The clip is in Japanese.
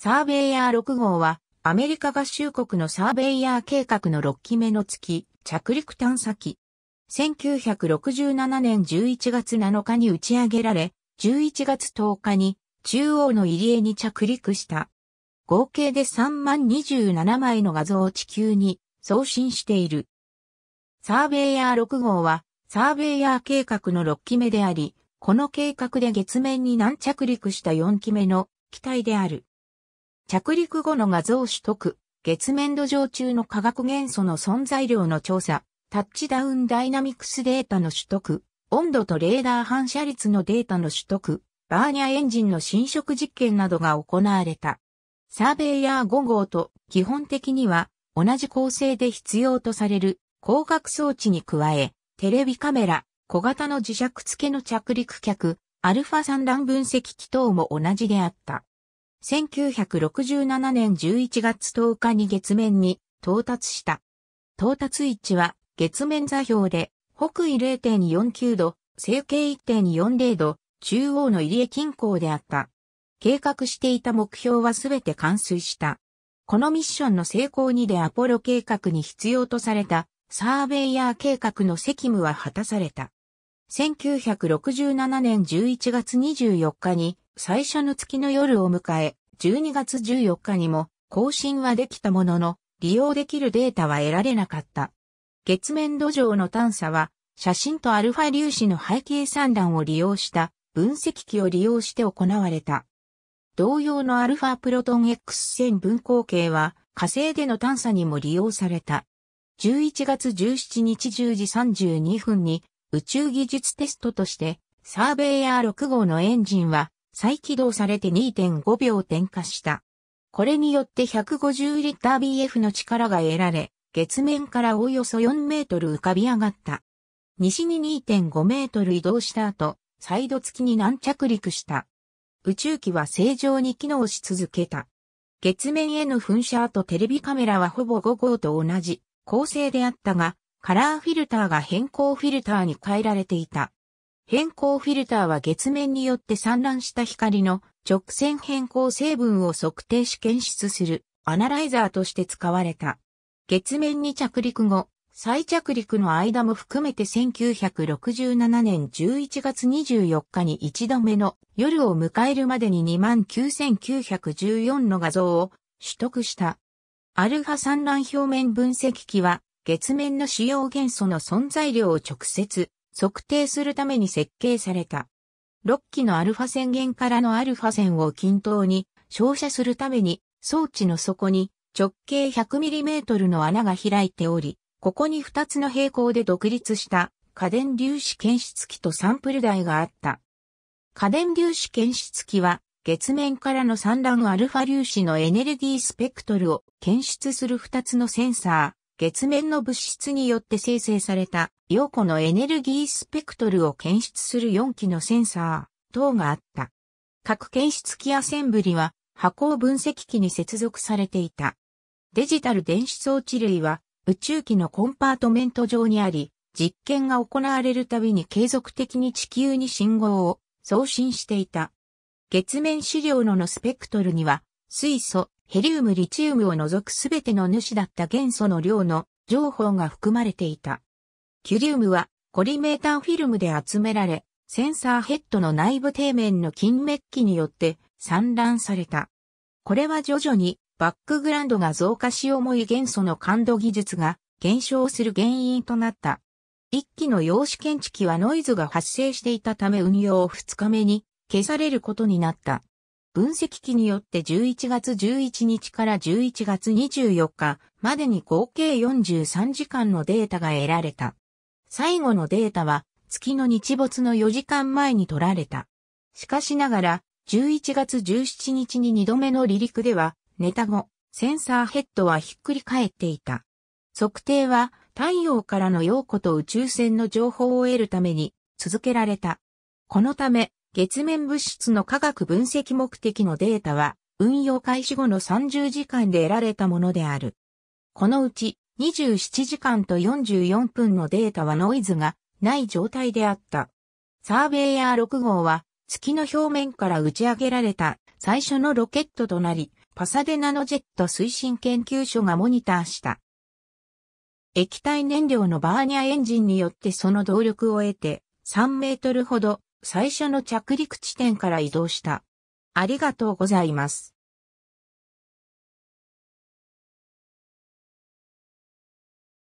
サーベイヤー6号は、アメリカ合衆国のサーベイヤー計画の6期目の月、着陸探査機。1967年11月7日に打ち上げられ、11月10日に中央の入り江に着陸した。合計で3万27枚の画像を地球に送信している。サーベイヤー6号は、サーベイヤー計画の6期目であり、この計画で月面に軟着陸した4期目の機体である。着陸後の画像取得、月面土壌中の化学元素の存在量の調査、タッチダウンダイナミクスデータの取得、温度とレーダー反射率のデータの取得、バーニャエンジンの侵食実験などが行われた。サーベイヤー5号と基本的には同じ構成で必要とされる光学装置に加え、テレビカメラ、小型の磁石付けの着陸客、アルファ産卵分析機等も同じであった。1967年11月10日に月面に到達した。到達位置は月面座標で北緯0.49度、西経1.40度、中央の入江近郊であった。計画していた目標はすべて完遂した。このミッションの成功にでアポロ計画に必要とされたサーベイヤー計画の責務は果たされた。1967年11月24日に最初の月の夜を迎え、12月14日にも更新はできたものの、利用できるデータは得られなかった。月面土壌の探査は、写真とアルファ粒子の背景散乱を利用した分析機を利用して行われた。同様のアルファプロトン X 線分光計は火星での探査にも利用された。11月17日10時32分に宇宙技術テストとしてサーベイヤー6号のエンジンは再起動されて2.5秒点火した。これによって150リッター BF の力が得られ、月面からおよそ4メートル浮かび上がった。西に2.5メートル移動した後、サイド付きに軟着陸した。宇宙機は正常に機能し続けた。月面への噴射とテレビカメラはほぼ5号と同じ構成であったが、カラーフィルターが変更フィルターに変えられていた。変光フィルターは月面によって散乱した光の直線変光成分を測定し検出するアナライザーとして使われた。月面に着陸後、再着陸の間も含めて1967年11月24日に一度目の夜を迎えるまでに29,914の画像を取得した。アルファ散乱表面分析機は月面の主要元素の存在量を直接測定するために設計された。6基のアルファ線源からのアルファ線を均等に照射するために装置の底に直径 100mm の穴が開いており、ここに2つの平行で独立した家電粒子検出器とサンプル台があった。家電粒子検出器は月面からの産卵アルファ粒子のエネルギースペクトルを検出する2つのセンサー。月面の物質によって生成された陽子のエネルギースペクトルを検出する4機のセンサー等があった。各検出機アセンブリは波分析機に接続されていた。デジタル電子装置類は宇宙機のコンパートメント上にあり、実験が行われるたびに継続的に地球に信号を送信していた。月面資料ののスペクトルには水素、ヘリウムリチウムを除くすべての主だった元素の量の情報が含まれていた。キュリウムはコリメーターフィルムで集められ、センサーヘッドの内部底面の金メッキによって散乱された。これは徐々にバックグラウンドが増加し重い元素の感度技術が減少する原因となった。一機の陽子検知器はノイズが発生していたため運用を2日目に消されることになった。分析機によって11月11日から11月24日までに合計43時間のデータが得られた。最後のデータは月の日没の4時間前に取られた。しかしながら、11月17日に2度目の離陸では、ネタ後、センサーヘッドはひっくり返っていた。測定は太陽からの陽子と宇宙船の情報を得るために続けられた。このため、月面物質の科学分析目的のデータは、運用開始後の30時間で得られたものである。このうち、27時間と44分のデータはノイズがない状態であった。サーベイヤー6号は、月の表面から打ち上げられた最初のロケットとなり、パサデナノジェット推進研究所がモニターした。液体燃料のバーニャエンジンによってその動力を得て、3メートルほど最初の着陸地点から移動した。ありがとうございます。